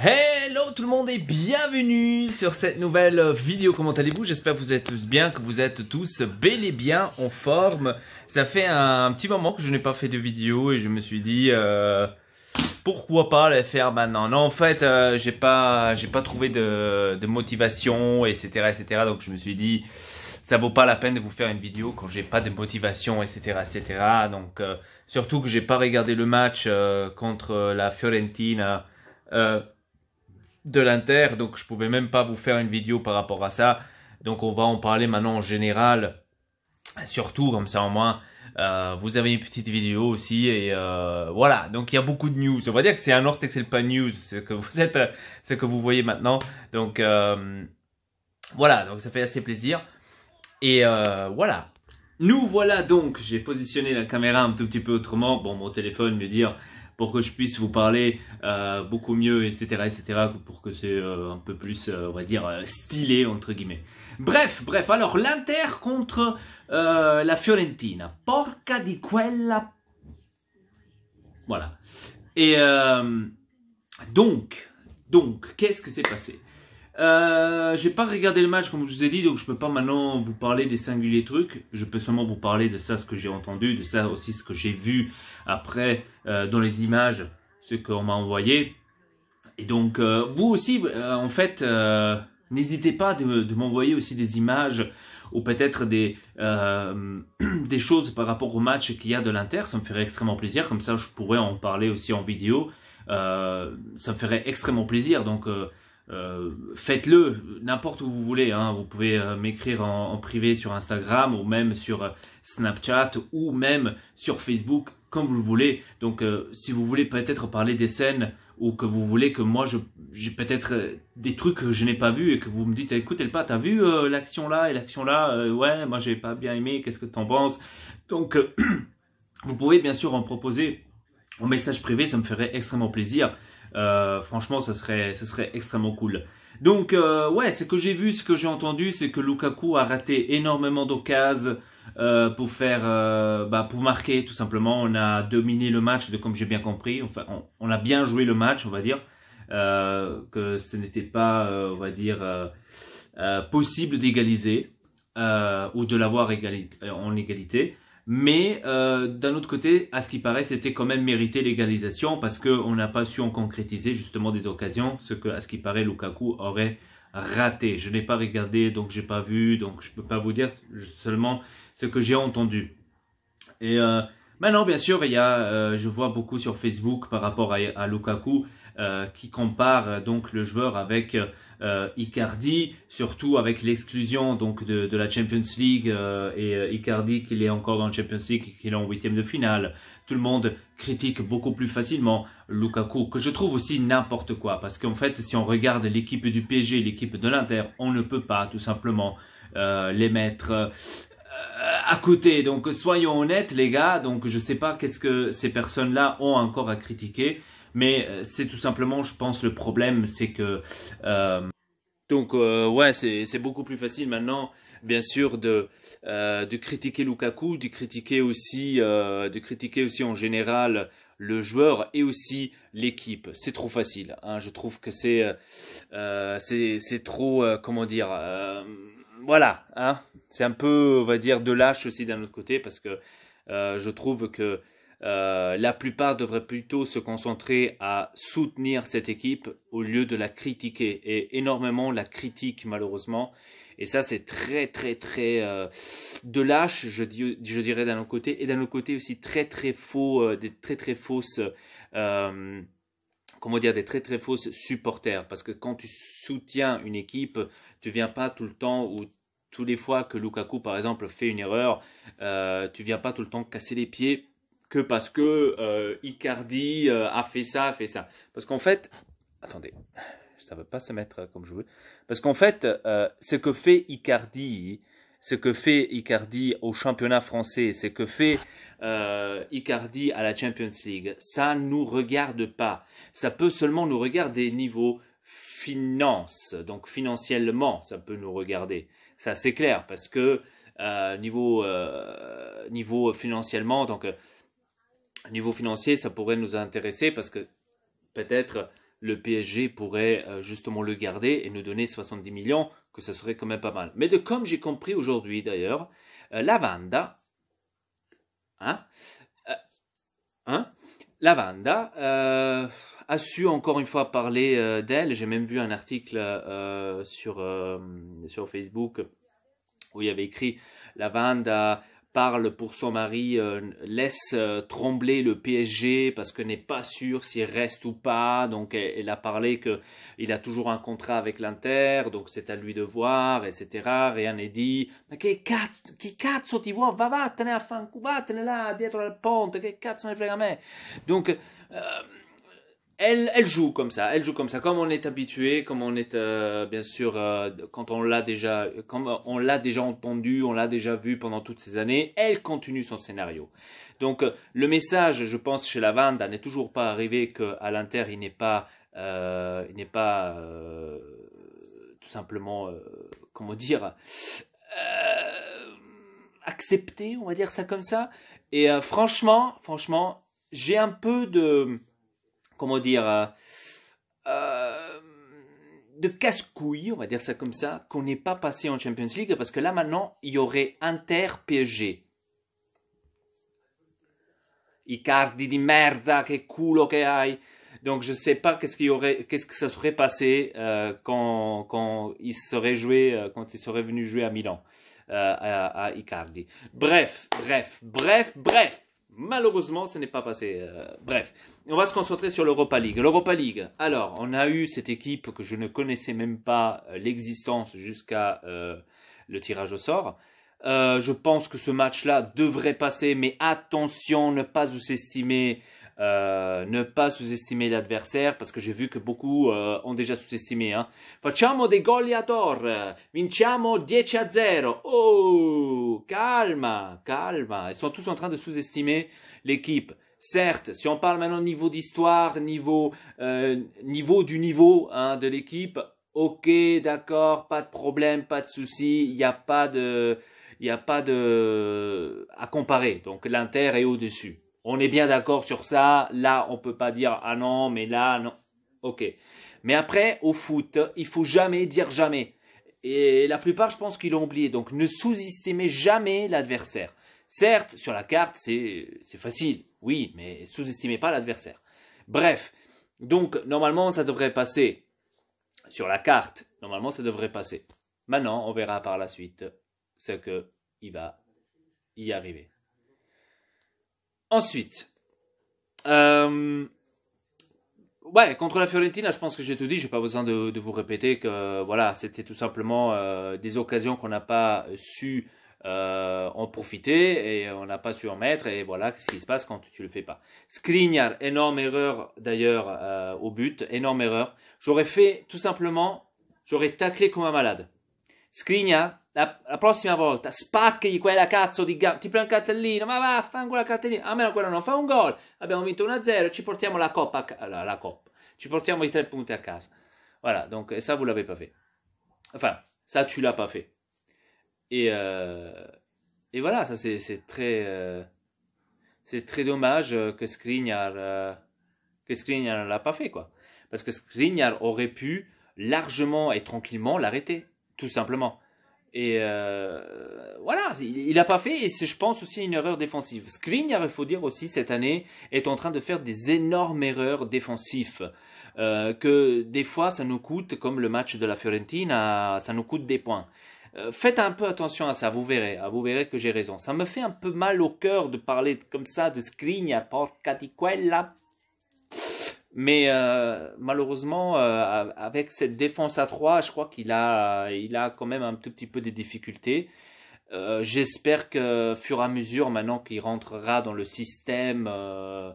Hello tout le monde et bienvenue sur cette nouvelle vidéo. Comment allez-vous J'espère que vous êtes tous bien, que vous êtes tous bel et bien en forme. Ça fait un petit moment que je n'ai pas fait de vidéo et je me suis dit euh, pourquoi pas la faire maintenant. Non en fait euh, j'ai pas j'ai pas trouvé de, de, motivation etc etc donc je me suis dit ça vaut pas la peine de vous faire une vidéo quand j'ai pas de motivation etc etc donc euh, surtout que j'ai pas regardé le match euh, contre la Fiorentina de l'Inter, donc je pouvais même pas vous faire une vidéo par rapport à ça. Donc on va en parler maintenant en général, surtout comme ça au moins. Euh, vous avez une petite vidéo aussi et euh, voilà. Donc il y a beaucoup de news. On va dire que c'est un Ortex et pas news, ce que vous êtes, ce que vous voyez maintenant. Donc euh, voilà, donc ça fait assez plaisir et voilà. Nous voilà donc. J'ai positionné la caméra un tout petit peu autrement. Bon, mon téléphone me dire pour que je puisse vous parler euh, beaucoup mieux, etc., etc., pour que c'est euh, un peu plus, euh, on va dire, stylé, entre guillemets. Bref, bref, alors l'Inter contre la Fiorentina. Porca di quella... Voilà. Et donc, donc, qu'est-ce que s'est passé euh, j'ai pas regardé le match comme je vous ai dit, donc je peux pas maintenant vous parler des singuliers trucs. Je peux seulement vous parler de ça, ce que j'ai entendu, de ça aussi ce que j'ai vu après euh, dans les images, ce qu'on m'a envoyé. Et donc euh, vous aussi, euh, en fait, euh, n'hésitez pas de, de m'envoyer aussi des images ou peut-être des, euh, des choses par rapport au match qu'il y a de l'Inter, ça me ferait extrêmement plaisir, comme ça je pourrais en parler aussi en vidéo, euh, ça me ferait extrêmement plaisir, donc euh, faites-le n'importe où vous voulez. Hein. Vous pouvez euh, m'écrire en, privé sur Instagram ou même sur euh, Snapchat ou même sur Facebook, comme vous le voulez. Donc, si vous voulez peut-être parler des scènes ou que vous voulez que moi, j'ai peut-être des trucs que je n'ai pas vus et que vous me dites, écoute, pas t'as vu l'action là et l'action là Ouais, moi, j'ai pas bien aimé, qu'est-ce que t'en penses Donc, vous pouvez bien sûr en proposer en message privé, ça me ferait extrêmement plaisir. Euh, franchement, ce serait, ce serait extrêmement cool. Donc, euh, ouais, ce que j'ai vu, ce que j'ai entendu, c'est que Lukaku a raté énormément d'occasions euh, pour faire, bah, pour marquer tout simplement. On a dominé le match, de comme j'ai bien compris. on, a bien joué le match, on va dire. que ce n'était pas, on va dire, possible d'égaliser ou de l'avoir en égalité. Mais euh, d'un autre côté, à ce qui paraît, c'était quand même mérité l'égalisation parce qu'on n'a pas su en concrétiser justement des occasions, ce que à ce qui paraît Lukaku aurait raté. Je n'ai pas regardé, donc j'ai pas vu, donc je ne peux pas vous dire seulement ce que j'ai entendu. Et euh, maintenant, bien sûr, il y a, euh, je vois beaucoup sur Facebook par rapport à Lukaku. Euh, qui compare euh, donc le joueur avec euh, Icardi, surtout avec l'exclusion donc de, la Champions League et Icardi qu'il est encore dans la Champions League, qu'il est en huitième de finale. Tout le monde critique beaucoup plus facilement Lukaku, que je trouve aussi n'importe quoi, parce qu'en fait, si on regarde l'équipe du PSG, l'équipe de l'Inter, on ne peut pas tout simplement les mettre à côté. Donc soyons honnêtes les gars, donc je sais pas qu'est-ce que ces personnes-là ont encore à critiquer. Mais euh, c'est tout simplement, je pense, le problème, c'est que... Euh, donc euh, ouais, c'est beaucoup plus facile maintenant bien sûr de de critiquer Lukaku, de critiquer aussi de critiquer aussi en général le joueur et aussi l'équipe. C'est trop facile. Hein. Je trouve que c'est c'est trop comment dire. voilà. Hein. C'est un peu on va dire de lâche aussi d'un autre côté parce que je trouve que euh, la plupart devraient plutôt se concentrer à soutenir cette équipe au lieu de la critiquer. Et énormément la critique malheureusement. Et ça c'est très très très euh, de lâche, je, dirais d'un autre côté, et d'un autre côté aussi très très faux, euh, des très très fausses comment dire, des très très fausses supporters. Parce que quand tu soutiens une équipe, tu viens pas tout le temps ou tous les fois que Lukaku par exemple fait une erreur, euh, tu viens pas tout le temps casser les pieds que parce que euh, Icardi euh, a fait ça, a fait ça. Parce qu'en fait, attendez, ça ne veut pas se mettre comme je veux. Parce qu'en fait, euh, ce que fait Icardi, ce que fait Icardi au championnat français, ce que fait Icardi à la Champions League, ça nous regarde pas. Ça peut seulement nous regarder niveau finance, donc financièrement, ça peut nous regarder. Ça c'est clair parce que niveau niveau financièrement, donc niveau financier, ça pourrait nous intéresser parce que peut-être le PSG pourrait euh, justement le garder et nous donner 70 millions, que ça serait quand même pas mal. Mais de comme j'ai compris aujourd'hui d'ailleurs, euh, Lavanda, hein, euh, hein, Lavanda a su encore une fois parler d'elle. J'ai même vu un article sur, sur Facebook où il y avait écrit Lavanda parle pour son mari, euh, laisse euh, trembler le PSG parce qu'elle n'est pas sûre s'il reste ou pas. Donc elle, a parlé qu'il a toujours un contrat avec l'Inter, donc c'est à lui de voir, etc. Rien n'est dit. Mais qu'est-ce qui cazzo ti vuoi? Va vattene a va, vattene là, dietro la ponte, che cazzo me frega me? Donc... Euh, elle, joue comme ça, elle joue comme ça, comme on est habitué, comme on est euh, bien sûr euh, quand on l'a déjà, comme on l'a déjà entendu, on l'a déjà vu pendant toutes ces années, elle continue son scénario. Donc euh, le message, je pense, chez Lavanda n'est toujours pas arrivé qu'à l'Inter il n'est pas, il n'est pas tout simplement, comment dire, accepté, on va dire ça comme ça. Et franchement, franchement, j'ai un peu de comment dire, euh, euh, de casse-couille, on va dire ça comme ça, qu'on n'est pas passé en Champions League, parce que là maintenant, il y aurait Inter-PSG. Icardi di merda, que culo que hay. Donc je sais pas qu'est-ce qu'il aurait, qu'est-ce que ça serait passé euh, quand, quand il serait joué, quand il serait venu jouer à Milan, à, à, Icardi. Bref, bref, bref, bref. Malheureusement, ce n'est pas passé. Euh, bref, on va se concentrer sur l'Europa League. L'Europa League, alors, on a eu cette équipe que je ne connaissais même pas euh, l'existence jusqu'à euh, le tirage au sort. je pense que ce match-là devrait passer, mais attention, ne pas sous-estimer euh, ne pas sous-estimer l'adversaire Parce que j'ai vu que beaucoup euh, ont déjà sous-estimé. Hein. Facciamo dei gol vinciamo 10 à 0. Oh, calma, calma. Ils sont tous en train de sous-estimer l'équipe. Certes, si on parle maintenant niveau d'histoire, niveau, euh, niveau du niveau hein, de l'équipe, ok, d'accord, pas de problème, pas de souci, il n'y a pas de, il n'y a pas de à comparer. Donc l'Inter est au-dessus. On est bien d'accord sur ça. Là, on peut pas dire ah non, mais là non. Ok. Mais après, au foot, il faut jamais dire jamais. Et la plupart, je pense qu'ils l'ont oublié. Donc, ne sous-estimez jamais l'adversaire. Certes, sur la carte, c'est facile. Oui, mais sous-estimez pas l'adversaire. Bref. Donc, normalement, ça devrait passer. Sur la carte, normalement, ça devrait passer. Maintenant, on verra par la suite ce que il va y arriver. Ensuite, euh, ouais, contre la Fiorentina, je pense que j'ai tout dit. J'ai pas besoin de, vous répéter que voilà, c'était tout simplement euh, des occasions qu'on n'a pas su euh, en profiter et on n'a pas su en mettre. Et voilà ce qui se passe quand tu le fais pas. Skriniar, énorme erreur d'ailleurs euh, au but, énorme erreur. J'aurais fait tout simplement, j'aurais taclé comme un malade. Skriniar, la, la, prossima volta spacchi quella cazzo di gamba, ti prendi un cartellino, ma va, fa un cartellino, a meno quello non fa un gol, abbiamo vinto 1-0, ci portiamo la coppa, la, la coppa, ci portiamo i tre punti à casa. Voilà, donc ça vous l'avez pas fait. Enfin, ça tu l'as pas fait. Et, euh, et voilà, ça c'est, très euh, c'est très dommage que Skriniar euh, que Skriniar l'a pas fait quoi, parce que Skriniar aurait pu largement et tranquillement l'arrêter, tout simplement. Et euh, voilà, il n'a pas fait, et c'est, je pense, aussi une erreur défensive. Skriniar, il faut dire aussi, cette année, est en train de faire des énormes erreurs défensives. Euh, que des fois, ça nous coûte, comme le match de la Fiorentina, ça nous coûte des points. Euh, faites un peu attention à ça, vous verrez, hein, vous verrez que j'ai raison. Ça me fait un peu mal au cœur de parler comme ça de Skriniar, porca di quella mais euh, malheureusement, euh, avec cette défense à 3, je crois qu'il a, il a quand même un tout petit peu des difficultés. Euh, J'espère que fur et à mesure, maintenant qu'il rentrera dans le système euh,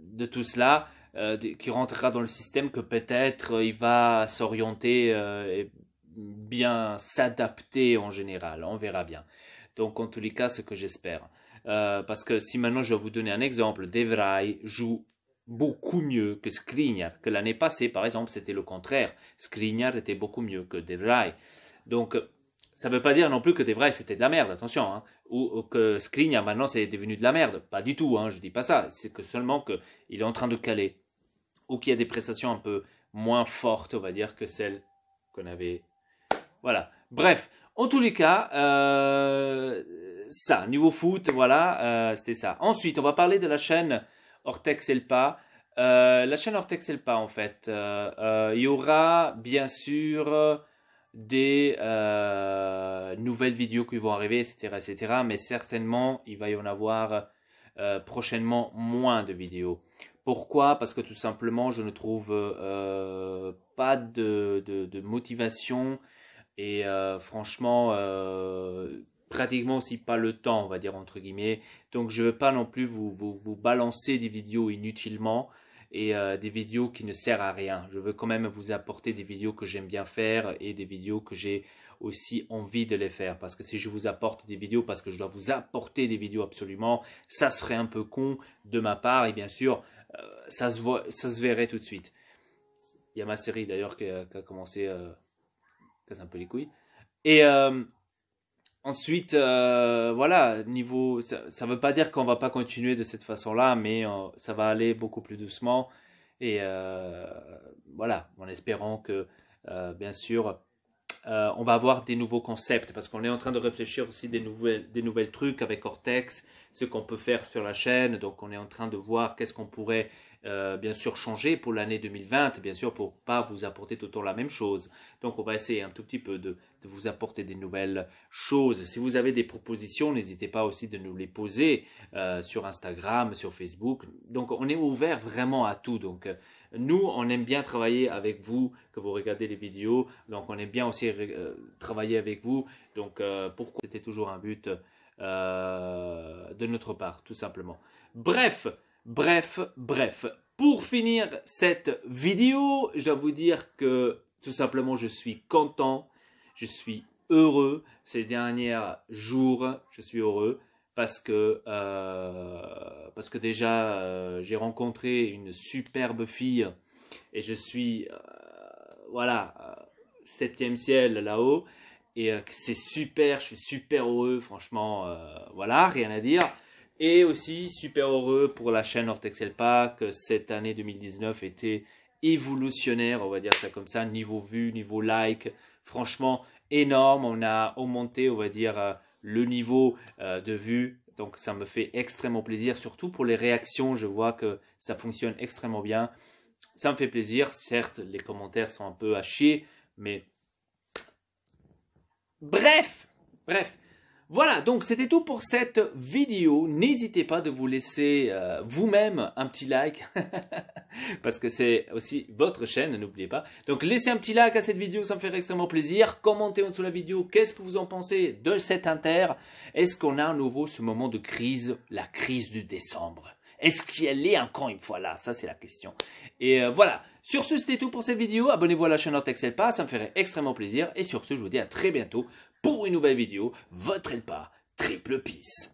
de tout cela, qu'il rentrera dans le système, que peut-être il va s'orienter et bien s'adapter en général. On verra bien. Donc, en tous les cas, ce que j'espère. Euh, parce que si maintenant je vais vous donner un exemple, Devray joue beaucoup mieux que Skriniar, que l'année passée, par exemple, c'était le contraire. Skriniar était beaucoup mieux que De Donc, ça veut pas dire non plus que De c'était de la merde, attention, hein. ou, que Skriniar maintenant c'est devenu de la merde. Pas du tout, hein, je ne dis pas ça. C'est que seulement qu'il est en train de caler, ou qu'il y a des prestations un peu moins fortes, on va dire, que celles qu'on avait. Voilà. Bref, en tous les cas, euh, ça, niveau foot, voilà, euh, c'était ça. Ensuite, on va parler de la chaîne Ortex Elpa. Euh, la chaîne Ortex pas en fait, euh, euh, il y aura bien sûr des euh, nouvelles vidéos qui vont arriver, etc., etc. Mais certainement, il va y en avoir prochainement moins de vidéos. Pourquoi Parce que tout simplement, je ne trouve pas de, motivation et franchement, euh, pratiquement aussi pas le temps, on va dire entre guillemets. Donc je veux pas non plus vous, vous, vous balancer des vidéos inutilement et euh, des vidéos qui ne servent à rien. Je veux quand même vous apporter des vidéos que j'aime bien faire et des vidéos que j'ai aussi envie de les faire. Parce que si je vous apporte des vidéos, parce que je dois vous apporter des vidéos absolument, ça serait un peu con de ma part et bien sûr, euh, ça, se voit, ça se verrait tout de suite. Il y a ma série d'ailleurs qui, a commencé, euh, casse un peu les couilles. Et... Euh, Ensuite, euh, voilà, niveau, ça ne veut pas dire qu'on va pas continuer de cette façon-là, mais euh, ça va aller beaucoup plus doucement. Et euh, voilà, en espérant que, bien sûr, on va avoir des nouveaux concepts, parce qu'on est en train de réfléchir aussi des nouvelles, des nouvelles trucs avec Cortex, ce qu'on peut faire sur la chaîne. Donc, on est en train de voir qu'est-ce qu'on pourrait euh, bien sûr changer pour l'année 2020, bien sûr pour pas vous apporter tout le temps la même chose. Donc on va essayer un tout petit peu de, vous apporter des nouvelles choses. Si vous avez des propositions, n'hésitez pas aussi de nous les poser euh, sur Instagram, sur Facebook. Donc on est ouvert vraiment à tout. Donc euh, nous, on aime bien travailler avec vous, que vous regardez les vidéos. Donc on aime bien aussi travailler avec vous. Donc pourquoi c'était toujours un but de notre part, tout simplement. Bref, Bref, bref. Pour finir cette vidéo, je dois vous dire que tout simplement je suis content, je suis heureux ces derniers jours, je suis heureux parce que euh, parce que déjà euh, j'ai rencontré une superbe fille et je suis euh, voilà septième ciel là-haut et c'est super, je suis super heureux franchement voilà rien à dire. Et aussi, super heureux pour la chaîne Hortexelpa, que cette année 2019 était évolutionnaire, on va dire ça comme ça, niveau vue, niveau like, franchement énorme. On a augmenté, on va dire, euh, le niveau euh, de vue. Donc ça me fait extrêmement plaisir, surtout pour les réactions. Je vois que ça fonctionne extrêmement bien. Ça me fait plaisir. Certes, les commentaires sont un peu à chier, mais... Bref, bref. Voilà, donc c'était tout pour cette vidéo. N'hésitez pas de vous laisser euh, vous-même un petit like, parce que c'est aussi votre chaîne, n'oubliez pas. Donc laissez un petit like à cette vidéo, ça me ferait extrêmement plaisir. Commentez en dessous la vidéo, qu'est-ce que vous en pensez de cet inter Est-ce qu'on a à nouveau ce moment de crise, la crise du décembre Est-ce qu'elle est encore une fois là Ça, c'est la question. Et euh, voilà, sur ce, c'était tout pour cette vidéo. Abonnez-vous à la chaîne Excel Pas, ça me ferait extrêmement plaisir. Et sur ce, je vous dis à très bientôt pour une nouvelle vidéo. Votre pas triple peace.